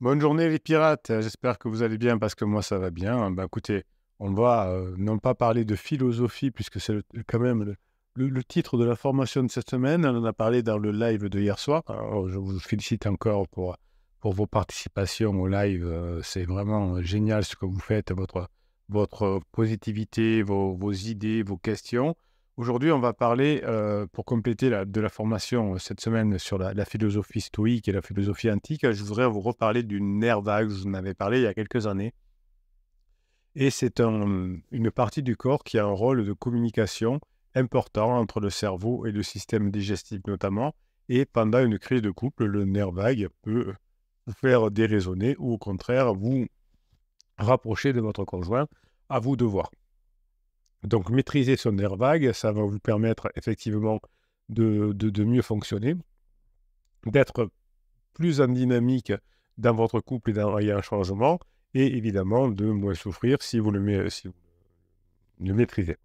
Bonne journée les pirates, j'espère que vous allez bien parce que moi ça va bien. Bah, écoutez, on va euh, non pas parler de philosophie puisque c'est quand même le, titre de la formation de cette semaine. On en a parlé dans le live de hier soir. je vous félicite encore pour, pour vos participations au live. Euh, c'est vraiment euh, génial ce que vous faites, votre, votre positivité, vos idées, vos questions. Aujourd'hui, on va parler, euh, pour compléter de la formation euh, cette semaine sur la, philosophie stoïque et la philosophie antique, je voudrais vous reparler du nerf vague, je vous en avais parlé il y a quelques années. Et c'est une partie du corps qui a un rôle de communication important entre le cerveau et le système digestif notamment. Et pendant une crise de couple, le nerf vague peut vous faire déraisonner ou au contraire vous rapprocher de votre conjoint à vous de voir. Donc, maîtriser ce nerf vague, ça va vous permettre effectivement de, de, mieux fonctionner, d'être plus en dynamique dans votre couple et d'envoyer un changement, et évidemment de moins souffrir si vous le, si vous le maîtrisez.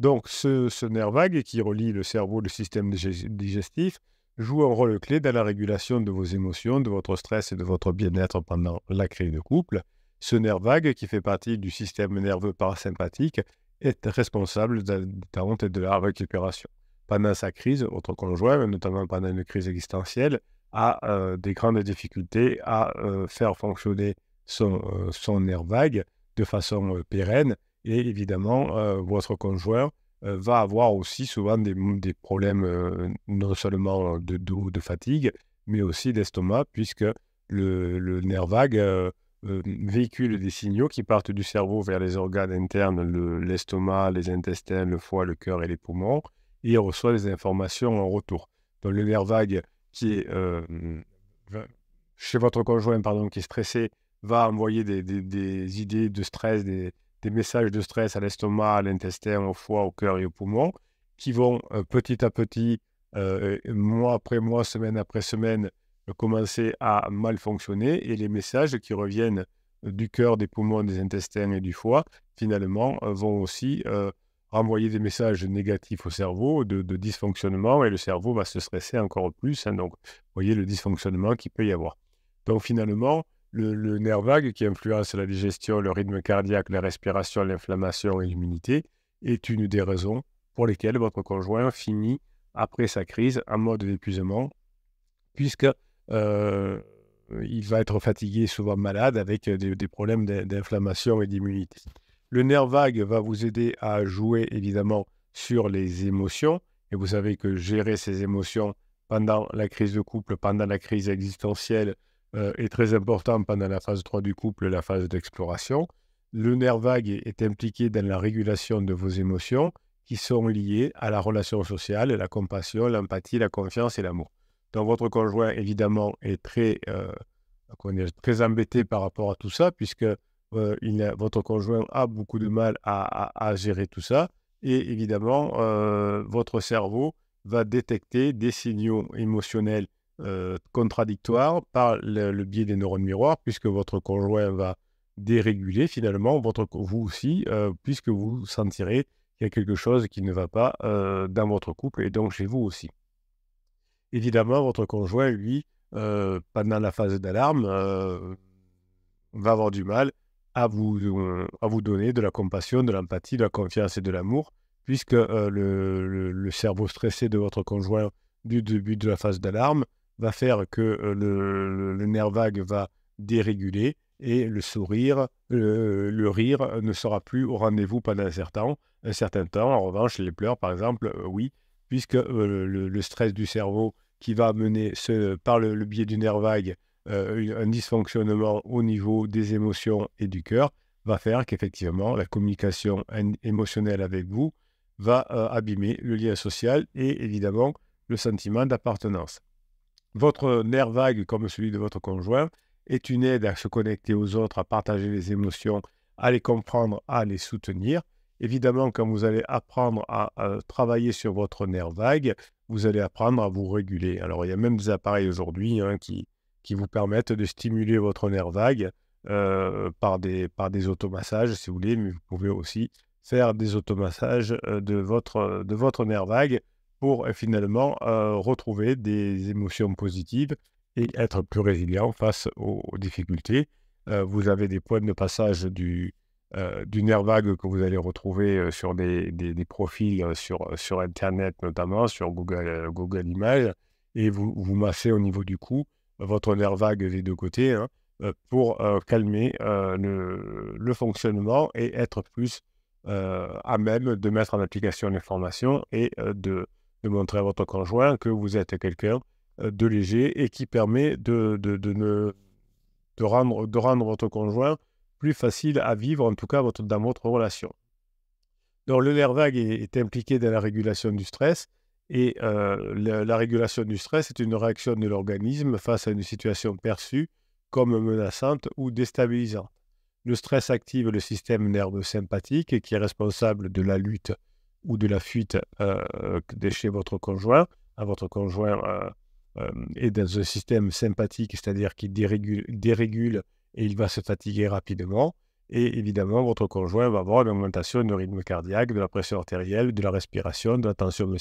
Donc, ce, ce, nerf vague qui relie le cerveau et le système digestif joue un rôle clé dans la régulation de vos émotions, de votre stress et de votre bien-être pendant la crise de couple. Ce nerf vague, qui fait partie du système nerveux parasympathique, est responsable de de la récupération. Pendant sa crise, votre conjoint, notamment pendant une crise existentielle, a euh, des grandes difficultés à euh, faire fonctionner euh, son, nerf vague de façon pérenne. Et évidemment, votre conjoint va avoir aussi souvent des, problèmes non seulement de de fatigue, mais aussi d'estomac, puisque le nerf vague véhicule euh, véhiculent des signaux qui partent du cerveau vers les organes internes, l'estomac, les intestins, le foie, le cœur et les poumons, et reçoit des informations en retour. Donc le nerf vague qui est euh, chez votre conjoint, pardon, qui est stressé, va envoyer des, idées de stress, des, messages de stress à l'estomac, à l'intestin, au foie, au cœur et aux poumons, qui vont euh, petit à petit, mois après mois, semaine après semaine, euh, commencer à mal fonctionner et les messages qui reviennent du cœur, des poumons, des intestins et du foie, finalement, euh, vont aussi euh, renvoyer des messages négatifs au cerveau de, dysfonctionnement et le cerveau va se stresser encore plus. Hein. donc, vous voyez le dysfonctionnement qu'il peut y avoir. Donc, finalement, le, le, nerf vague qui influence la digestion, le rythme cardiaque, la respiration, l'inflammation et l'immunité est une des raisons pour lesquelles votre conjoint finit après sa crise en mode d'épuisement, puisque euh, il va être fatigué, souvent malade, avec euh, des, problèmes d'inflammation et d'immunité. Le nerf vague va vous aider à jouer évidemment sur les émotions. Et vous savez que gérer ces émotions pendant la crise de couple, pendant la crise existentielle, euh, est très important pendant la phase 3 du couple, la phase d'exploration. Le nerf vague est impliqué dans la régulation de vos émotions qui sont liées à la relation sociale, la compassion, l'empathie, la confiance et l'amour. Donc votre conjoint, évidemment, est très, euh, très embêté par rapport à tout ça, puisque euh, votre conjoint a beaucoup de mal à, gérer tout ça. Et évidemment, euh, votre cerveau va détecter des signaux émotionnels contradictoires par le, biais des neurones miroirs, puisque votre conjoint va déréguler finalement votre, vous aussi, puisque vous sentirez qu'il y a quelque chose qui ne va pas dans votre couple et donc chez vous aussi évidemment, votre conjoint, lui, euh, pendant la phase d'alarme, euh, va avoir du mal euh, à vous, donner de la compassion, de l'empathie, de la confiance et de l'amour, puisque le, cerveau stressé de votre conjoint du début de la phase d'alarme va faire que le, nerf vague va déréguler et le sourire, le rire ne sera plus au rendez-vous pendant un un certain temps. En revanche, les pleurs, par exemple, oui, puisque euh, le, stress du cerveau qui va mener par le, biais du nerf vague euh, un dysfonctionnement au niveau des émotions et du cœur va faire qu'effectivement la communication émotionnelle avec vous va euh, abîmer le lien social et évidemment le sentiment d'appartenance. Votre nerf vague, comme celui de votre conjoint, est une aide à se connecter aux autres, à partager les émotions, à les comprendre, à les soutenir. Évidemment, quand vous allez apprendre à, travailler sur votre nerf vague, vous allez apprendre à vous réguler. Alors, il y a même des appareils aujourd'hui hein, qui, qui vous permettent de stimuler votre nerf vague euh, par, des, par des automassages, si vous voulez, mais vous pouvez aussi faire des automassages euh, de, votre, de votre nerf vague pour euh, finalement retrouver des émotions positives et être plus résilient face aux difficultés. vous avez des points de passage du, euh, d'une air vague que vous allez retrouver euh, sur des, des, profils euh, sur, sur Internet, notamment sur Google, Google Images, et vous, vous massez au niveau du cou votre nerf vague des deux côtés hein, pour calmer le, le, fonctionnement et être plus à même de mettre en application l'information et de, de, montrer à votre conjoint que vous êtes quelqu'un de léger et qui permet de, de, de, ne, de, rendre, de rendre votre conjoint plus facile à vivre, en tout cas dans votre relation. Donc le nerf vague est, impliqué dans la régulation du stress et euh, la, régulation du stress est une réaction de l'organisme face à une situation perçue comme menaçante ou déstabilisante. Le stress active le système nerveux sympathique qui est responsable de la lutte ou de la fuite euh, chez votre conjoint à votre conjoint est euh, dans un système sympathique, c'est-à-dire qui dérégule et il va se fatiguer rapidement. Et évidemment, votre conjoint va avoir une augmentation du rythme cardiaque, de la pression artérielle, de la respiration, de la tension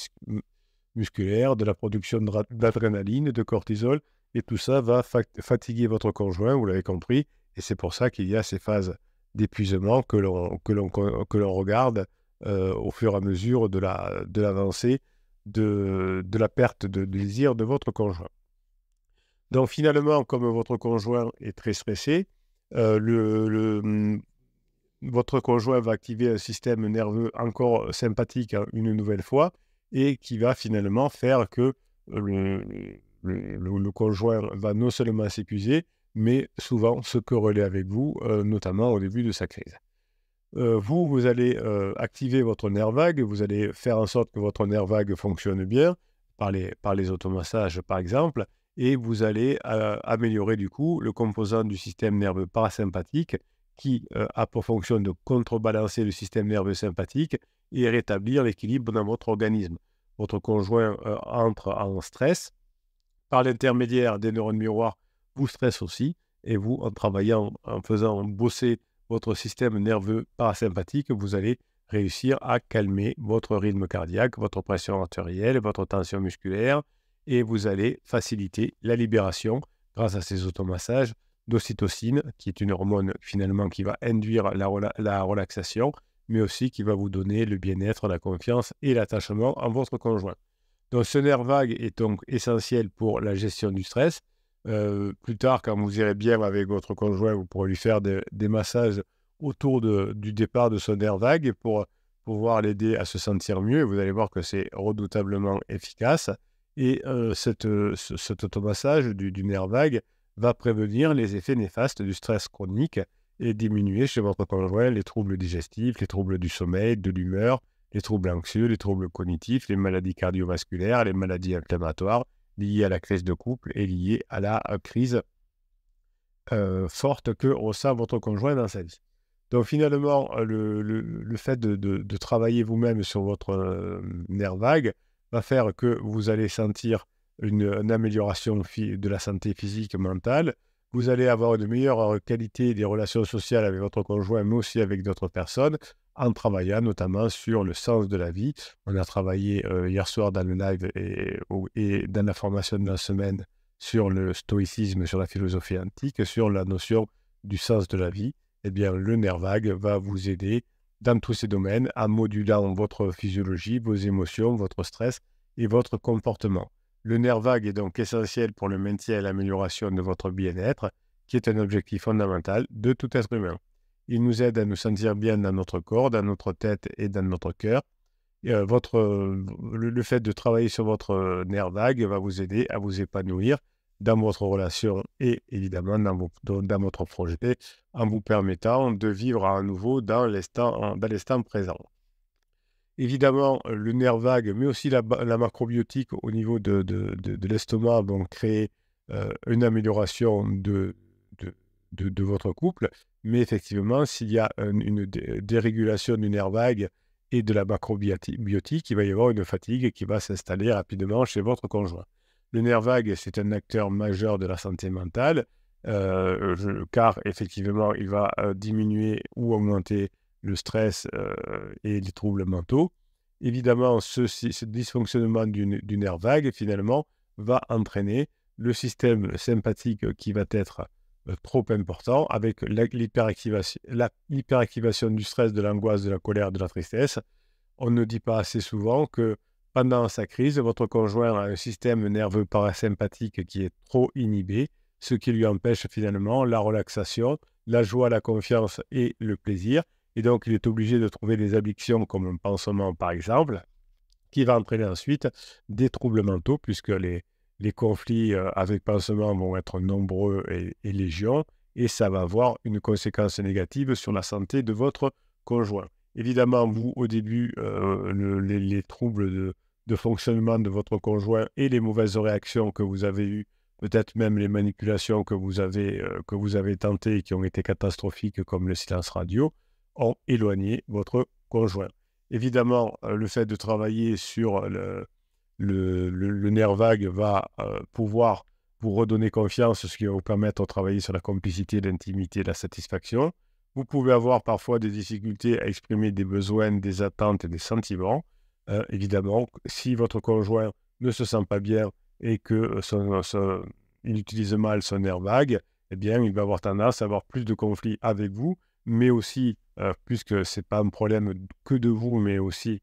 musculaire, de la production d'adrénaline, de cortisol. Et tout ça va fatiguer votre conjoint, vous l'avez compris. Et c'est pour ça qu'il y a ces phases d'épuisement que l'on regarde euh, au fur et à mesure de l'avancée de, de, la perte de désir de votre conjoint. Donc finalement, comme votre conjoint est très stressé, euh, hmm, votre conjoint va activer un système nerveux encore sympathique hein, une nouvelle fois et qui va finalement faire que euh, le, conjoint va non seulement s'épuiser, mais souvent se quereller avec vous, euh, notamment au début de sa crise. vous, vous allez activer votre nerf vague, vous allez faire en sorte que votre nerf vague fonctionne bien, par les automassages par exemple, et vous allez améliorer du coup le composant du système nerveux parasympathique qui a pour fonction de contrebalancer le système nerveux sympathique et rétablir l'équilibre dans votre organisme. Votre conjoint entre en stress. Par l'intermédiaire des neurones miroirs, vous stresse aussi et vous, en travaillant, en faisant bosser votre système nerveux parasympathique, vous allez réussir à calmer votre rythme cardiaque, votre pression artérielle, votre tension musculaire, et vous allez faciliter la libération grâce à ces automassages d'ocytocine, qui est une hormone finalement qui va induire la, relaxation, mais aussi qui va vous donner le bien-être, la confiance et l'attachement en votre conjoint. Donc ce nerf vague est donc essentiel pour la gestion du stress. Euh, plus tard, quand vous irez bien avec votre conjoint, vous pourrez lui faire des massages autour du départ de ce nerf vague pour pouvoir l'aider à se sentir mieux. Vous allez voir que c'est redoutablement efficace. Et cet automassage du, nerf vague va prévenir les effets néfastes du stress chronique et diminuer chez votre conjoint les troubles digestifs, les troubles du sommeil, de l'humeur, les troubles anxieux, les troubles cognitifs, les maladies cardiovasculaires, les maladies inflammatoires liées à la crise de couple et liées à la crise forte que ressent votre conjoint dans sa vie. Donc finalement, le, fait de travailler vous-même sur votre nerf vague va faire que vous allez sentir une, amélioration de la santé physique, et mentale. Vous allez avoir une meilleure qualité des relations sociales avec votre conjoint, mais aussi avec d'autres personnes, en travaillant notamment sur le sens de la vie. On a travaillé euh, hier soir dans le live et, et dans la formation de la semaine sur le stoïcisme, sur la philosophie antique, sur la notion du sens de la vie, eh bien, le nerf vague va vous aider dans tous ces domaines en modulant votre physiologie, vos émotions, votre stress et votre comportement. Le nerf vague est donc essentiel pour le maintien et l'amélioration de votre bien-être, qui est un objectif fondamental de tout être humain. Il nous aide à nous sentir bien dans notre corps, dans notre tête et dans notre cœur. Euh, euh, le, fait de travailler sur votre euh, nerf vague va vous aider à vous épanouir dans votre relation et évidemment dans, dans votre projet en vous permettant de vivre à nouveau dans l'instant présent. Évidemment, le nerf vague, mais aussi la, macrobiotique au niveau de, l'estomac vont créer euh, une amélioration de, votre couple. Mais effectivement, s'il y a une dérégulation du nerf vague et de la macrobiotique, il va y avoir une fatigue qui va s'installer rapidement chez votre conjoint. Le nerf vague, c'est un acteur majeur de la santé mentale euh, car effectivement, il va euh, diminuer ou augmenter le stress euh, et les troubles mentaux. Évidemment, ce, dysfonctionnement du, du, nerf vague, finalement, va entraîner le système sympathique qui va être trop important avec l'hyperactivation du stress, de l'angoisse, de la colère, de la tristesse. On ne dit pas assez souvent que pendant sa crise, votre conjoint a un système nerveux parasympathique qui est trop inhibé, ce qui lui empêche finalement la relaxation, la joie, la confiance et le plaisir. Et donc, il est obligé de trouver des addictions comme un pansement, par exemple, qui va entraîner ensuite des troubles mentaux, puisque les, les conflits euh, avec pansement vont être nombreux et, légions, légion, et ça va avoir une conséquence négative sur la santé de votre conjoint. Évidemment, vous, au début, euh, les, troubles de, fonctionnement de votre conjoint et les mauvaises réactions que vous avez eues peut-être même les manipulations que vous avez, euh, avez tentées et qui ont été catastrophiques, comme le silence radio, ont éloigné votre conjoint. Évidemment, euh, le fait de travailler sur le, nerf vague va euh, pouvoir vous redonner confiance, ce qui va vous permettre de travailler sur la complicité, l'intimité, la satisfaction. Vous pouvez avoir parfois des difficultés à exprimer des besoins, des attentes et des sentiments. évidemment, si votre conjoint ne se sent pas bien, et que il utilise mal son airbag, eh bien, il va avoir tendance à avoir plus de conflits avec vous, mais aussi, puisque ce n'est pas un problème que de vous, mais aussi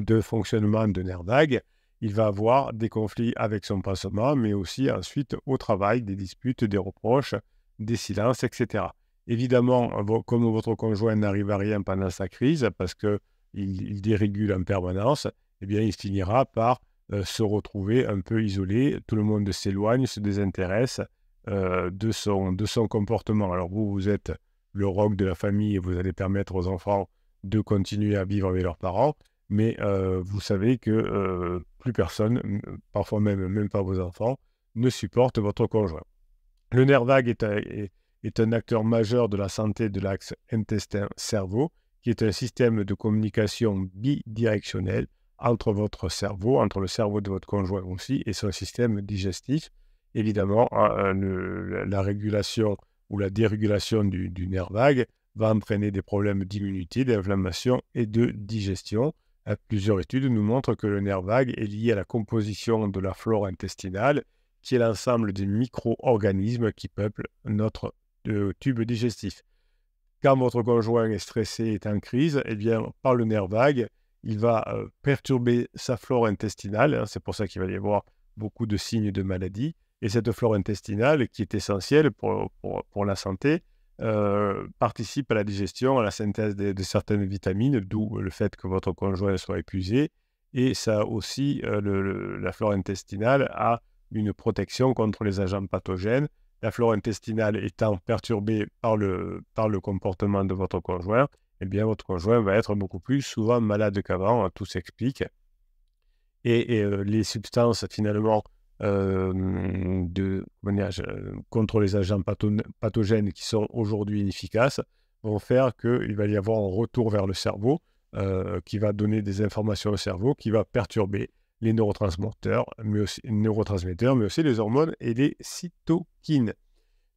de fonctionnement de vague, il va avoir des conflits avec son passement, mais aussi ensuite au travail, des disputes, des reproches, des silences, etc. Évidemment, comme votre conjoint n'arrive à rien pendant sa crise, parce qu'il il dérégule en permanence, eh bien, il finira par euh, se retrouver un peu isolé. Tout le monde s'éloigne, se désintéresse euh, de, son, comportement. Alors vous, vous êtes le rock de la famille et vous allez permettre aux enfants de continuer à vivre avec leurs parents, mais euh, vous savez que plus personne, parfois même, même pas vos enfants, ne supporte votre conjoint. Le nerf vague est un, est un acteur majeur de la santé de l'axe intestin-cerveau, qui est un système de communication bidirectionnel entre votre cerveau, entre le cerveau de votre conjoint aussi et son système digestif. Évidemment, hein, euh, la régulation ou la dérégulation du, nerf vague va entraîner des problèmes d'immunité, d'inflammation et de digestion. Euh, plusieurs études nous montrent que le nerf vague est lié à la composition de la flore intestinale, qui est l'ensemble des micro-organismes qui peuplent notre euh, tube digestif. Quand votre conjoint est stressé, est en crise, eh bien, par le nerf vague, il va perturber sa flore intestinale. Hein, c'est pour ça qu'il va y avoir beaucoup de signes de maladie. Et cette flore intestinale, qui est essentielle pour, la santé, participe à la digestion, à la synthèse de, certaines vitamines, d'où le fait que votre conjoint soit épuisé. Et ça aussi, la flore intestinale a une protection contre les agents pathogènes. La flore intestinale étant perturbée par le comportement de votre conjoint, eh bien, votre conjoint va être beaucoup plus souvent malade qu'avant, hein, tout s'explique. Et, euh, les substances, finalement, euh, euh, contre les agents pathogènes qui sont aujourd'hui inefficaces, vont faire qu'il va y avoir un retour vers le cerveau qui va donner des informations au cerveau, qui va perturber les neurotransmetteurs, mais aussi, neurotransmetteurs, mais aussi les hormones et les cytokines.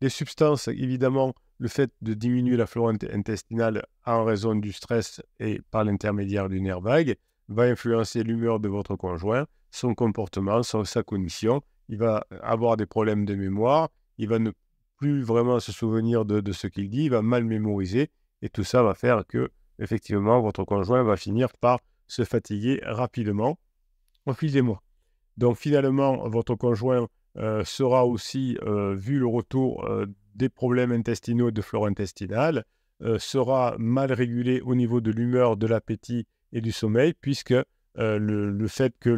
Les substances, évidemment, le fait de diminuer la flore intestinale en raison du stress et par l'intermédiaire du nerf vague va influencer l'humeur de votre conjoint, son comportement, sa condition, Il va euh, avoir des problèmes de mémoire, il va ne plus vraiment se souvenir de, ce qu'il dit, il va mal mémoriser et tout ça va faire que, effectivement, votre conjoint va finir par se fatiguer rapidement au fil Donc finalement, votre conjoint euh, sera aussi, euh, vu le retour euh, des problèmes intestinaux et de flore intestinale, sera mal régulé au niveau de l'humeur, de l'appétit et du sommeil, puisque le, fait que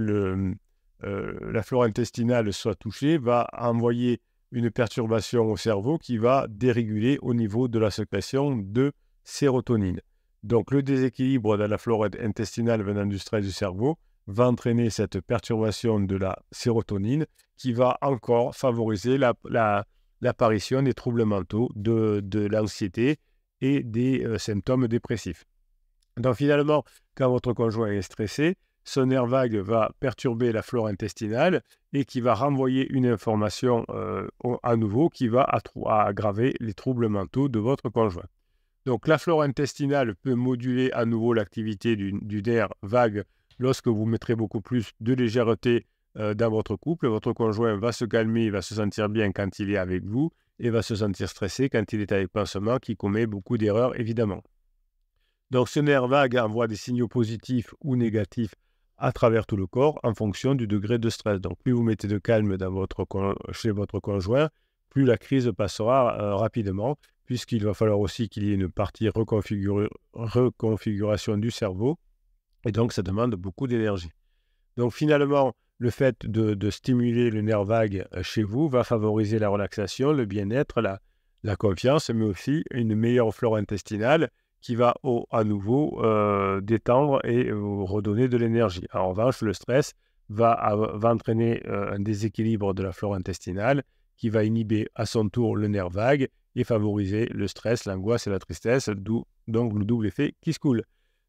la flore intestinale soit touchée va envoyer une perturbation au cerveau qui va déréguler au niveau de la sécrétion de sérotonine. Donc le déséquilibre de la flore intestinale venant du stress du cerveau va entraîner cette perturbation de la sérotonine qui va encore favoriser l'apparition des troubles mentaux, de, l'anxiété et des euh, symptômes dépressifs. Donc finalement, quand votre conjoint est stressé, son nerf vague va perturber la flore intestinale et qui va renvoyer une information euh, à nouveau qui va aggraver les troubles mentaux de votre conjoint. Donc la flore intestinale peut moduler à nouveau l'activité du, du nerf vague Lorsque vous mettrez beaucoup plus de légèreté euh, dans votre couple, votre conjoint va se calmer, va se sentir bien quand il est avec vous et va se sentir stressé quand il est avec pansement qui commet beaucoup d'erreurs, évidemment. Donc ce nerf vague envoie des signaux positifs ou négatifs à travers tout le corps en fonction du degré de stress. Donc plus vous mettez de calme chez votre conjoint, plus la crise passera euh, rapidement, puisqu'il va falloir aussi qu'il y ait une partie reconfiguration du cerveau et donc, ça demande beaucoup d'énergie. Donc, finalement, le fait de, stimuler le nerf vague euh, chez vous va favoriser la relaxation, le bien-être, la, confiance, mais aussi une meilleure flore intestinale qui va à nouveau euh, détendre et euh, redonner de l'énergie. En revanche, le stress va, entraîner un déséquilibre de la flore intestinale qui va inhiber à son tour le nerf vague et favoriser le stress, l'angoisse et la tristesse, d'où donc le double effet qui se coule.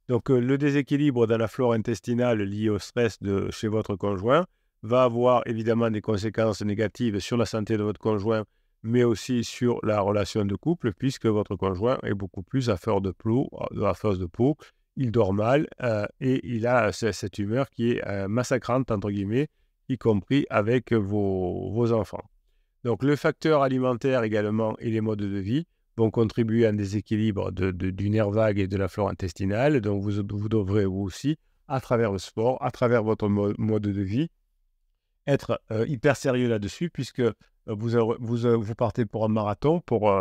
Donc, euh, le déséquilibre dans la flore intestinale lié au stress de, chez votre conjoint va avoir évidemment des conséquences négatives sur la santé de votre conjoint, mais aussi sur la relation de couple, puisque votre conjoint est beaucoup plus à force de, peau, euh, de il dort mal euh, et il a cette humeur qui est massacrante, entre guillemets, y compris avec vos enfants. Donc le facteur alimentaire également et les modes de vie vont contribuer à un déséquilibre du nerf vague et de la flore intestinale. Donc, vous, vous devrez vous aussi, à travers le sport, à travers votre mode de vie, être euh, hyper sérieux là-dessus, puisque euh, euh, vous, partez pour un marathon pour,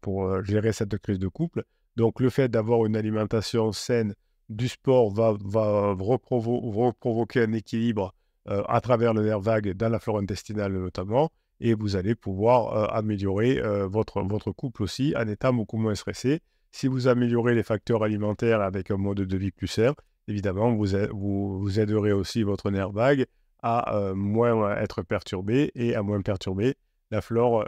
pour, gérer cette crise de couple. Donc, le fait d'avoir une alimentation saine du sport va, va un équilibre à travers le nerf vague dans la flore intestinale notamment et vous allez pouvoir améliorer votre, couple aussi, un état beaucoup moins stressé. Si vous améliorez les facteurs alimentaires avec un mode de vie plus sain, évidemment, vous, aiderez aussi votre nerf vague à moins être perturbé et à moins perturber la flore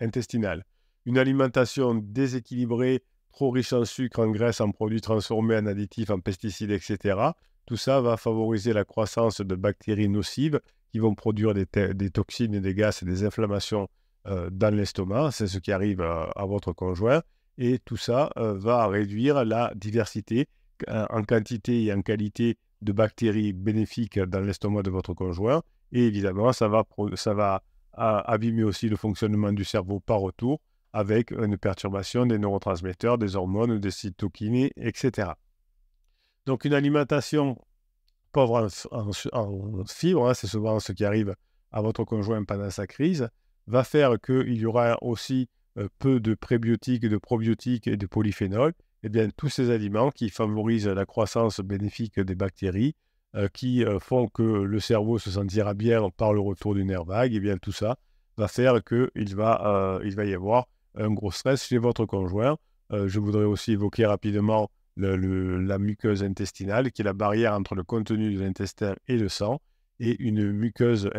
intestinale. Une alimentation déséquilibrée, trop riche en sucre, en graisse, en produits transformés, en additifs, en pesticides, etc., tout ça va favoriser la croissance de bactéries nocives qui vont produire des, toxines et des gaz et des inflammations euh, dans l'estomac. C'est ce qui arrive à, votre conjoint. Et tout ça euh, va réduire la diversité euh, en quantité et en qualité de bactéries bénéfiques dans l'estomac de votre conjoint. Et évidemment, ça va, ça abîmer aussi le fonctionnement du cerveau par retour avec une perturbation des neurotransmetteurs, des hormones, des cytokines, etc. Donc une alimentation pauvre en, en, fibres, hein, c'est souvent ce qui arrive à votre conjoint pendant sa crise, va faire qu'il y aura aussi euh, peu de prébiotiques, de probiotiques et de polyphénols. Et eh bien, tous ces aliments qui favorisent la croissance bénéfique des bactéries, euh, qui euh, font que le cerveau se sentira bien par le retour du nerf vague, et eh bien tout ça va faire qu'il va, il va y avoir un gros stress chez votre conjoint. je voudrais aussi évoquer rapidement la muqueuse intestinale, qui est la barrière entre le contenu de l'intestin et le sang, et une muqueuse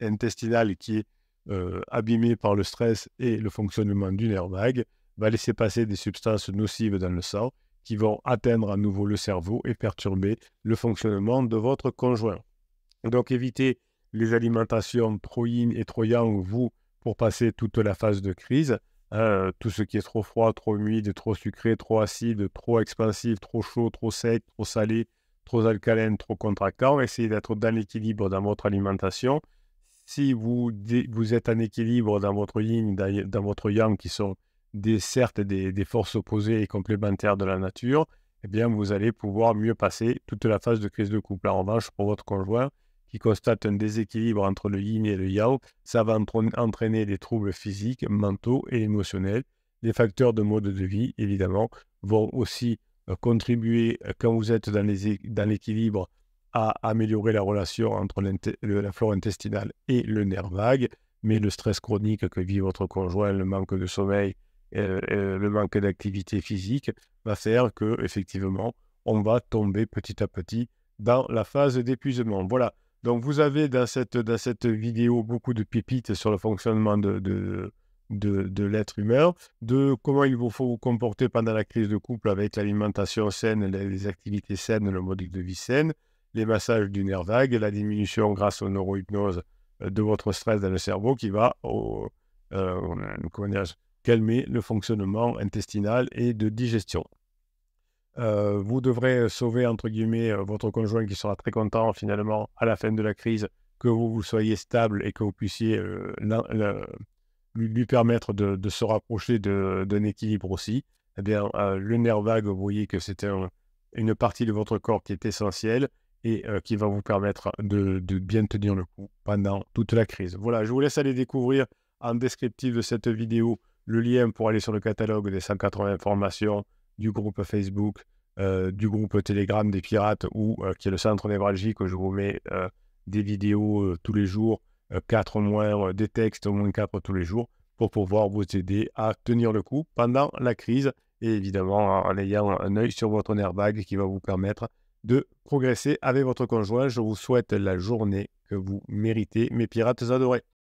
intestinale qui est euh, abîmée par le stress et le fonctionnement du nerf vague, va laisser passer des substances nocives dans le sang qui vont atteindre à nouveau le cerveau et perturber le fonctionnement de votre conjoint. Donc évitez les alimentations proïnes et troyans, vous, pour passer toute la phase de crise. Euh, tout ce qui est trop froid, trop humide, trop sucré, trop acide, trop expansif, trop chaud, trop sec, trop salé, trop alcalin, trop contractant. Essayez d'être dans l'équilibre dans votre alimentation. Si vous, êtes en équilibre dans votre yin, dans, votre yang, qui sont des, certes des, forces opposées et complémentaires de la nature, eh bien, vous allez pouvoir mieux passer toute la phase de crise de couple. En revanche, pour votre conjoint, qui constate un déséquilibre entre le yin et le yang, ça va entraîner des troubles physiques, mentaux et émotionnels. Les facteurs de mode de vie, évidemment, vont aussi euh, contribuer, euh, quand vous êtes dans l'équilibre, à améliorer la relation entre la flore intestinale et le nerf vague. Mais le stress chronique que vit votre conjoint, le manque de sommeil, euh, le manque d'activité physique va faire que effectivement on va tomber petit à petit dans la phase d'épuisement. Voilà donc, vous avez dans cette, dans cette vidéo beaucoup de pépites sur le fonctionnement de, l'être humain, de comment il vous faut vous comporter pendant la crise de couple avec l'alimentation saine, les, activités saines, le mode de vie saine, les massages du nerf vague, la diminution grâce aux neurohypnose euh, de votre stress dans le cerveau qui va au, euh, calmer le fonctionnement intestinal et de digestion vous devrez sauver, entre guillemets, votre conjoint qui sera très content finalement à la fin de la crise, que vous, soyez stable et que vous puissiez lui permettre de, se rapprocher d'un équilibre aussi. Eh bien, le nerf vague, vous voyez que c'était une partie de votre corps qui est essentielle et qui va vous permettre de, bien tenir le coup pendant toute la crise. Voilà, je vous laisse aller découvrir en descriptif de cette vidéo le lien pour aller sur le catalogue des 180 formations du groupe Facebook, euh, du groupe Telegram des pirates, ou euh, qui est le centre névralgique où je vous mets euh, des vidéos tous les jours, quatre mois, moins, des textes au moins quatre tous les jours, pour pouvoir vous aider à tenir le coup pendant la crise et évidemment en ayant un œil sur votre nerf qui va vous permettre de progresser avec votre conjoint. Je vous souhaite la journée que vous méritez, mes pirates adorés.